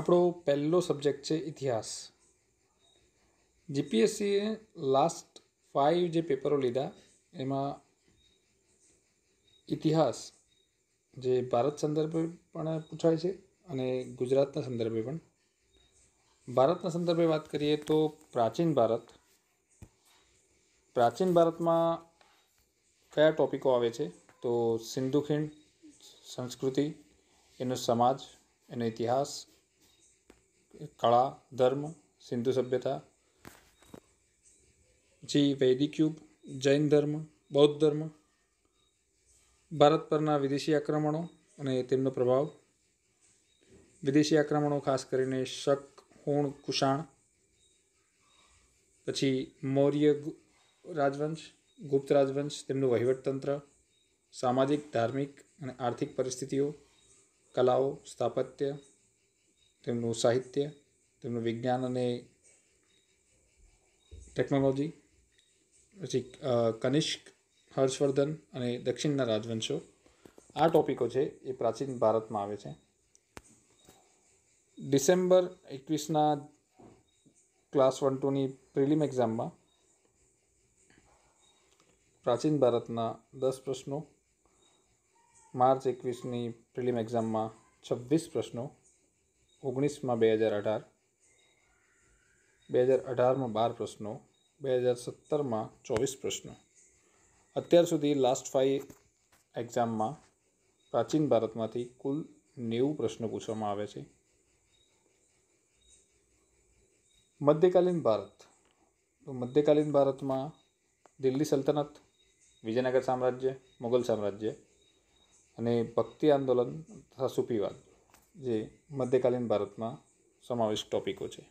આપણો પહેલો સબ્જેક્ટ છે ઇતિહાસ જીપીએસસીએ લાસ્ટ ફાઇવ જે પેપરો લીધા એમાં ઇતિહાસ જે ભારત સંદર્ભે પણ પૂછાય છે અને ગુજરાતના સંદર્ભે પણ ભારતના સંદર્ભે વાત કરીએ તો પ્રાચીન ભારત પ્રાચીન ભારતમાં કયા ટૉપિકો આવે છે તો સિંધુ ખીણ સંસ્કૃતિ એનો સમાજ એનો ઇતિહાસ કળા ધર્મ સિંધુ સભ્યતા પછી વૈદિક યુગ જૈન ધર્મ બૌદ્ધ ધર્મ ભારત પરના વિદેશી આક્રમણો અને તેમનો પ્રભાવ વિદેશી આક્રમણો ખાસ કરીને શક હુણ કુષાણ પછી મૌર્ય રાજવંશ ગુપ્ત રાજવંશ તેમનું વહીવટતંત્ર સામાજિક ધાર્મિક અને આર્થિક પરિસ્થિતિઓ કલાઓ સ્થાપત્ય તેમનું સાહિત્ય તેમનું વિજ્ઞાન અને ટેકનોલોજી પછી કનિષ્ક હર્ષવર્ધન અને દક્ષિણના રાજવંશો આ ટોપિકો છે એ પ્રાચીન ભારતમાં આવે છે ડિસેમ્બર એકવીસના ક્લાસ વન ટુની પ્રિલિમ એક્ઝામમાં પ્રાચીન ભારતના દસ પ્રશ્નો માર્ચ એકવીસની પ્રિલિમ એક્ઝામમાં છવ્વીસ પ્રશ્નો ઓગણીસમાં બે હજાર અઢાર બે હજાર અઢારમાં બાર પ્રશ્નો બે હજાર સત્તરમાં ચોવીસ પ્રશ્નો અત્યાર સુધી લાસ્ટ ફાઇવ એક્ઝામમાં પ્રાચીન ભારતમાંથી કુલ નેવું પ્રશ્નો પૂછવામાં આવે છે મધ્યકાલીન ભારત તો મધ્યકાલીન ભારતમાં દિલ્હી સલ્તનત વિજયનગર સામ્રાજ્ય મુગલ સામ્રાજ્ય અને ભક્તિ આંદોલન તથા સૂફીવાદ જે મધ્યકાલીન ભારતમાં સમાવિષ્ટ ટોપિકો છે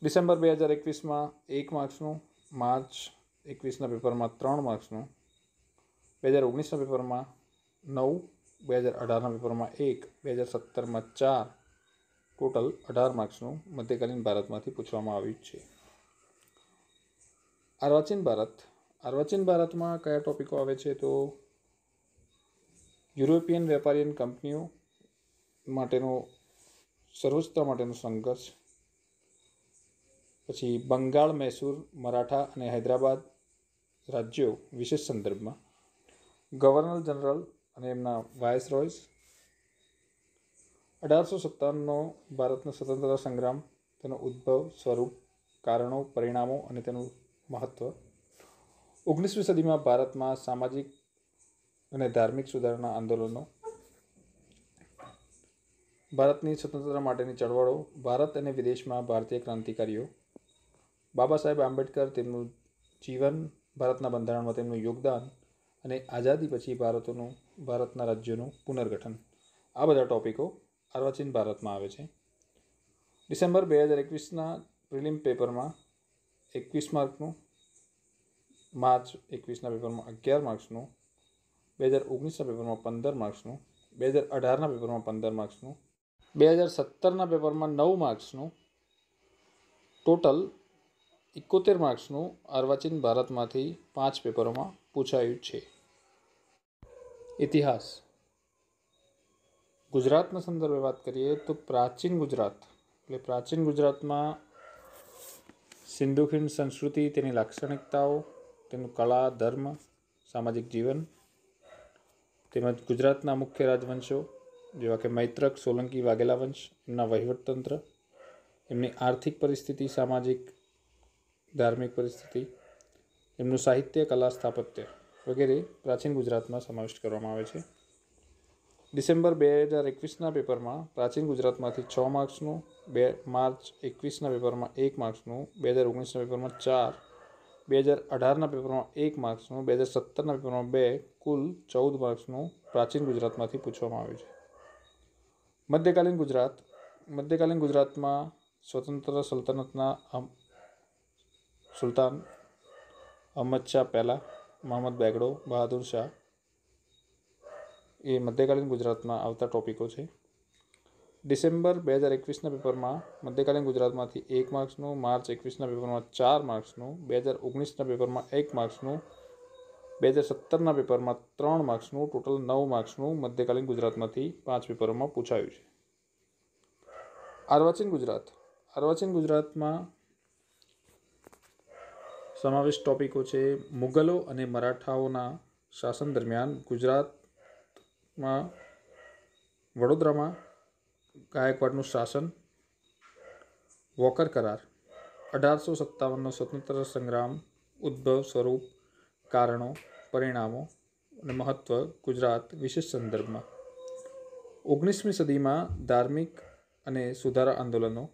ડિસેમ્બર બે હજાર એકવીસમાં એક માર્ક્સનું માર્ચ એકવીસના પેપરમાં ત્રણ માર્ક્સનું બે હજાર ઓગણીસના પેપરમાં નવ બે હજાર અઢારના પેપરમાં એક બે હજાર સત્તરમાં ચાર ટોટલ અઢાર માર્ક્સનું મધ્યકાલીન ભારતમાંથી પૂછવામાં આવ્યું છે અર્વાચીન ભારત અર્વાચીન ભારતમાં કયા ટોપિકો આવે છે તો યુરોપિયન વેપારીયન કંપનીઓ માટેનો સર્વોચ્ચતા માટેનો સંઘર્ષ પછી બંગાળ મૈસૂર મરાઠા અને હૈદરાબાદ રાજ્યો વિશેષ સંદર્ભમાં ગવર્નર જનરલ અને એમના વાયસ રોયસ અઢારસો સત્તાવનનો ભારતનો સ્વતંત્રતા સંગ્રામ તેનો ઉદ્ભવ સ્વરૂપ કારણો પરિણામો અને તેનું મહત્ત્વ ઓગણીસમી સદીમાં ભારતમાં સામાજિક અને ધાર્મિક સુધારણા આંદોલનો ભારતની સ્વતંત્રતા માટેની ચળવળો ભારત અને વિદેશમાં ભારતીય ક્રાંતિકારીઓ બાબા સાહેબ આંબેડકર તેમનું જીવન ભારતના બંધારણમાં તેમનું યોગદાન અને આઝાદી પછી ભારતનું ભારતના રાજ્યોનું પુનર્ગઠન આ બધા ટોપિકો અર્વાચીન ભારતમાં આવે છે ડિસેમ્બર બે હજાર એકવીસના પ્રિલિમ પેપરમાં એકવીસ માર્કનું માર્ચ એકવીસના પેપરમાં અગિયાર માર્ક્સનું બે હજાર ઓગણીસના પેપરમાં પંદર માર્ક્સનું બે હજાર અઢારના પેપરમાં પંદર માર્ક્સનું બે હજાર સત્તરના પેપરમાં નવ માર્ક્સનું ટોટલ એકોતેર માર્ક્સનું અર્વાચીન ભારતમાંથી પાંચ પેપરોમાં પૂછાયું છે ઇતિહાસ ગુજરાતના સંદર્ભે વાત કરીએ તો પ્રાચીન ગુજરાત એટલે પ્રાચીન ગુજરાતમાં સિંધુ ખીણ સંસ્કૃતિ તેની લાક્ષણિકતાઓ તેનું કળા ધર્મ સામાજિક જીવન તેમજ ગુજરાતના મુખ્ય રાજવંશો જેવા કે મૈત્રક સોલંકી વાઘેલા વંશ એમના વહીવટતંત્ર એમની આર્થિક પરિસ્થિતિ સામાજિક ધાર્મિક પરિસ્થિતિ એમનું સાહિત્ય કલા સ્થાપત્ય વગેરે પ્રાચીન ગુજરાતમાં સમાવિષ્ટ કરવામાં આવે છે ડિસેમ્બર બે હજાર એકવીસના પેપરમાં પ્રાચીન ગુજરાતમાંથી છ માર્ક્સનું બે માર્ચ એકવીસના પેપરમાં એક માર્ક્સનું બે હજાર ઓગણીસના પેપરમાં ચાર બે હજાર અઢારના પેપરમાં એક માર્ક્સનું બે હજાર સત્તરના પેપરમાં બે કુલ ચૌદ માર્ક્સનું પ્રાચીન ગુજરાતમાંથી પૂછવામાં આવ્યું છે મધ્યકાલીન ગુજરાત મધ્યકાલીન ગુજરાતમાં સ્વતંત્ર સલ્તનતના સુલતાન અહમદ શાહ પહેલાં મોહમ્મદ બેગડો બહાદુર શાહ એ મધ્યકાલીન ગુજરાતમાં આવતા ટોપિકો છે ડિસેમ્બર બે હજાર એકવીસના પેપરમાં મધ્યકાલીન ગુજરાતમાંથી એક માર્ક્સનું માર્ચ એકવીસના પેપરમાં ચાર માર્ક્સનું બે હજાર ઓગણીસના પેપરમાં એક માર્ક્સનું બે હજાર સત્તરના પેપરમાં ત્રણ માર્ક્સનું ટોટલ નવ માર્ક્સનું મધ્યકાલીન ગુજરાતમાંથી પાંચ પેપરોમાં પૂછાયું છે આર્વાચીન ગુજરાત આર્વાચીન ગુજરાતમાં સમાવેશ ટોપિકો છે મુગલો અને મરાઠાઓના શાસન દરમિયાન ગુજરાતમાં વડોદરામાં ગાયકવાડનું શાસન વોકર કરાર અઢારસો સત્તાવનનો સ્વતંત્ર સંગ્રામ ઉદ્ભવ સ્વરૂપ કારણો પરિણામો અને મહત્ત્વ ગુજરાત વિશેષ સંદર્ભમાં ઓગણીસમી સદીમાં ધાર્મિક અને સુધારા આંદોલનો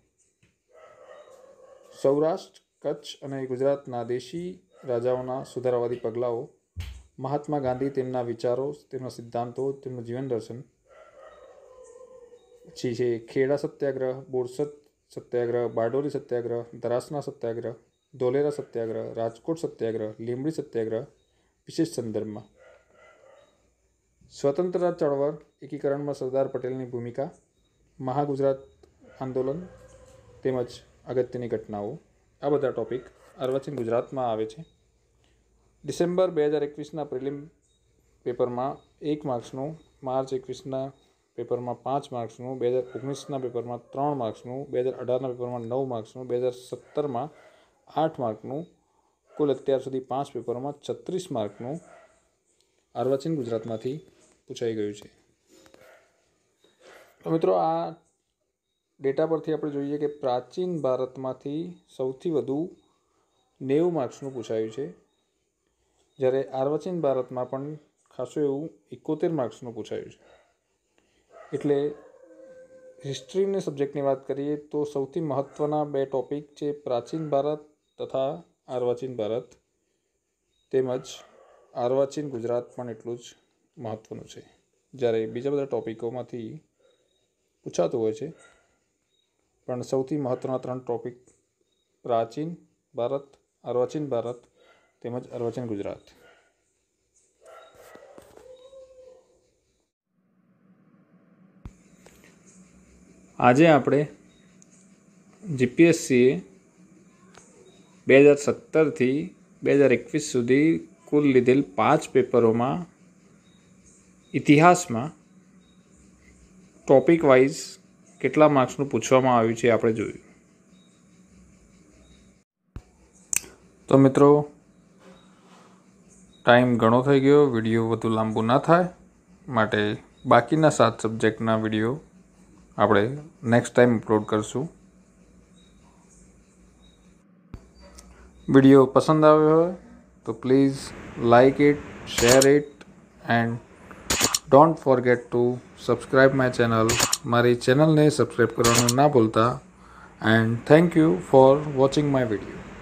સૌરાષ્ટ્ર કચ્છ અને ગુજરાતના દેશી રાજાઓના સુધારાવાદી પગલાઓ મહાત્મા ગાંધી તેમના વિચારો તેમના સિદ્ધાંતો તેમનું જીવન દર્શન પછી છે ખેડા સત્યાગ્રહ બોરસદ સત્યાગ્રહ બારડોલી સત્યાગ્રહ દરાસના સત્યાગ્રહ ધોલેરા સત્યાગ્રહ રાજકોટ સત્યાગ્રહ લીંબડી સત્યાગ્રહ વિશેષ સંદર્ભમાં સ્વતંત્રતા ચળવળ એકીકરણમાં સરદાર પટેલની ભૂમિકા મહાગુજરાત આંદોલન તેમજ અગત્યની ઘટનાઓ આ બધા ટૉપિક અર્વાચીન ગુજરાતમાં આવે છે ડિસેમ્બર બે હજાર એકવીસના પ્રિલિમ પેપરમાં એક માર્ક્સનું માર્ચ એકવીસના પેપરમાં પાંચ માર્ક્સનું બે હજાર ઓગણીસના પેપરમાં ત્રણ માર્ક્સનું બે હજાર અઢારના પેપરમાં નવ માર્ક્સનું બે હજાર સત્તરમાં આઠ માર્કનું કુલ અત્યાર સુધી પાંચ પેપરોમાં છત્રીસ માર્કનું આર્વાચીન ગુજરાતમાંથી પૂછાઈ ગયું છે તો મિત્રો આ ડેટા પરથી આપણે જોઈએ કે પ્રાચીન ભારતમાંથી સૌથી વધુ નેવું માર્ક્સનું પૂછાયું છે જ્યારે આર્વાચીન ભારતમાં પણ ખાસું એવું એકોતેર માર્ક્સનું પૂછાયું છે એટલે હિસ્ટ્રીને સબ્જેક્ટની વાત કરીએ તો સૌથી મહત્ત્વના બે ટૉપિક છે પ્રાચીન ભારત તથા આર્વાચીન ભારત તેમજ આર્વાચીન ગુજરાત પણ એટલું જ મહત્ત્વનું છે જ્યારે બીજા બધા ટૉપિકોમાંથી પૂછાતું હોય છે પણ સૌથી મહત્ત્વના ત્રણ ટૉપિક પ્રાચીન ભારત અર્વાચીન ભારત તેમજ અર્વાચીન ગુજરાત આજે આપણે જીપીએસસીએ બે હજાર સત્તરથી બે હજાર એકવીસ સુધી કુલ લીધેલ પાંચ પેપરોમાં ઇતિહાસમાં ટોપિક વાઇઝ કેટલા માર્ક્સનું પૂછવામાં આવ્યું છે આપણે જોયું તો મિત્રો ટાઈમ ઘણો થઈ ગયો વિડીયો વધુ લાંબુ ના થાય માટે બાકીના સાત સબ્જેક્ટના વિડીયો आप नेक्स्ट टाइम अपलोड करसू वीडियो पसंद आए तो please like it share it and don't forget to subscribe my channel मरी चैनल ने सब्सक्राइब करने ना भूलता and thank you for watching my video